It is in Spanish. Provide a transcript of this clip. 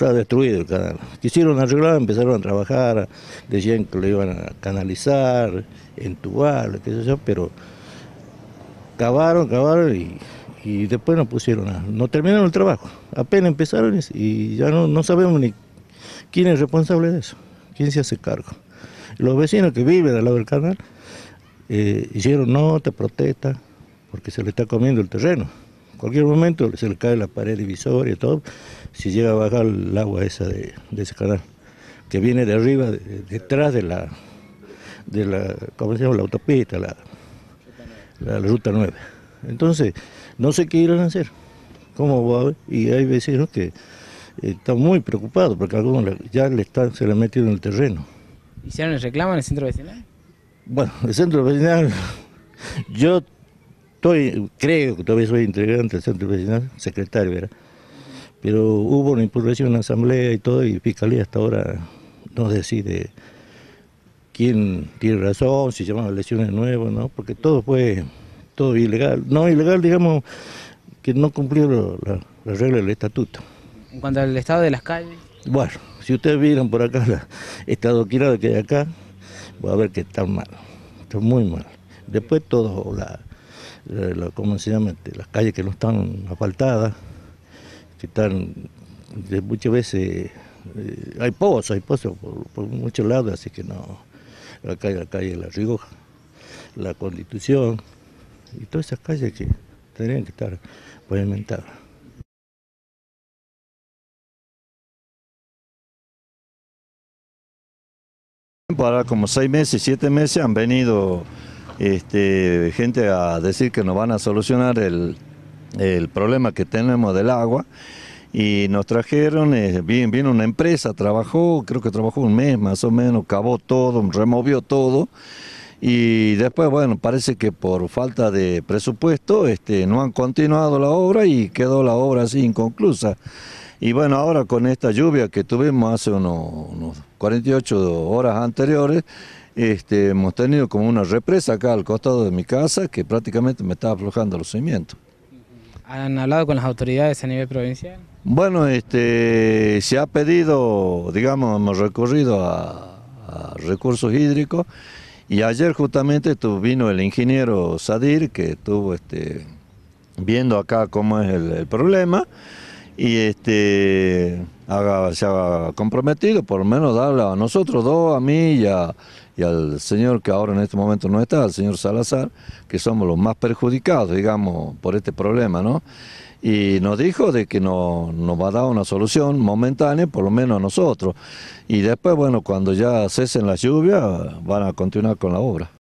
Está destruido el canal. Quisieron arreglar, empezaron a trabajar, decían que lo iban a canalizar, entubar, qué pero cavaron, cavaron y, después no pusieron nada. No terminaron el trabajo. Apenas empezaron y ya no, no sabemos ni quién es responsable de eso, quién se hace cargo. Los vecinos que viven al lado del canal eh, hicieron nota, protesta, porque se le está comiendo el terreno cualquier momento se le cae la pared divisoria y todo, si llega a bajar el agua esa de, ese canal, que viene de arriba, detrás de la, de la, ¿cómo decíamos, La autopista, la, la, ruta 9. Entonces, no sé qué irán a hacer, cómo a y hay vecinos que eh, están muy preocupados porque algunos ya le están, se le han metido en el terreno. ¿Hicieron el reclamo en el centro vecinal? Bueno, el centro vecinal, yo creo que todavía soy integrante del centro vecinal, secretario ¿verdad?... pero hubo una impugnación en la asamblea y todo, y fiscalía hasta ahora no decide quién tiene razón, si llaman a lesiones nuevas, ¿no? porque todo fue, todo ilegal, no ilegal digamos que no cumplieron la regla del estatuto. En cuanto al estado de las calles. Bueno, si ustedes vieron por acá la, estado doquinada que hay acá, va a ver que está mal, está muy mal. Después todo la eh, la, se llama? Este, las calles que no están asfaltadas, que están muchas veces eh, hay pozos, hay pozos por, muchos lados, así que no, la calle, la calle La Rioja, la Constitución y todas esas calles que tendrían que estar pavimentadas. ahora como seis meses, siete meses han venido este, gente a decir que nos van a solucionar el, problema que tenemos del agua y nos trajeron, vino eh, una empresa, trabajó, creo que trabajó un mes más o menos, cavó todo, removió todo y después, bueno, parece que por falta de presupuesto este, no han continuado la obra y quedó la obra así inconclusa. Y bueno, ahora con esta lluvia que tuvimos hace unos 48 horas anteriores, este, hemos tenido como una represa acá al costado de mi casa que prácticamente me estaba aflojando los cimientos. ¿Han hablado con las autoridades a nivel provincial? Bueno, este, se ha pedido, digamos, hemos recurrido a, recursos hídricos y ayer justamente vino el ingeniero Sadir que estuvo este, viendo acá cómo es el problema y este, se ha comprometido, por lo menos darle a nosotros dos, a mí y, al señor que ahora en este momento no está, al señor Salazar, que somos los más perjudicados, digamos, por este problema, ¿no? y nos dijo de que no, nos va a dar una solución momentánea, por lo menos a nosotros. Y después, bueno, cuando ya cesen las lluvias, van a continuar con la obra.